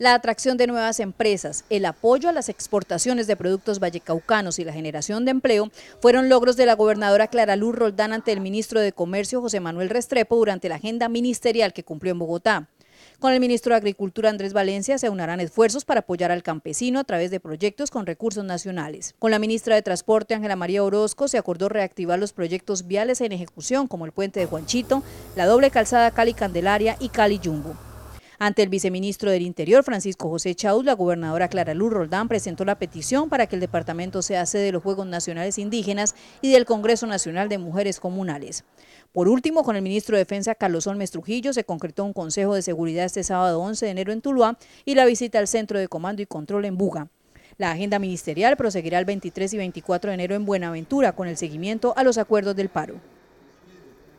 La atracción de nuevas empresas, el apoyo a las exportaciones de productos vallecaucanos y la generación de empleo fueron logros de la gobernadora Clara Luz Roldán ante el ministro de Comercio José Manuel Restrepo durante la agenda ministerial que cumplió en Bogotá. Con el ministro de Agricultura Andrés Valencia se unarán esfuerzos para apoyar al campesino a través de proyectos con recursos nacionales. Con la ministra de Transporte Ángela María Orozco se acordó reactivar los proyectos viales en ejecución como el puente de Juanchito, la doble calzada Cali Candelaria y Cali Jumbo. Ante el viceministro del Interior, Francisco José Chaud, la gobernadora Clara Luz Roldán presentó la petición para que el departamento sea sede de los Juegos Nacionales Indígenas y del Congreso Nacional de Mujeres Comunales. Por último, con el ministro de Defensa Carlos Olmes Trujillo se concretó un consejo de seguridad este sábado 11 de enero en Tuluá y la visita al Centro de Comando y Control en Buga. La agenda ministerial proseguirá el 23 y 24 de enero en Buenaventura con el seguimiento a los acuerdos del paro.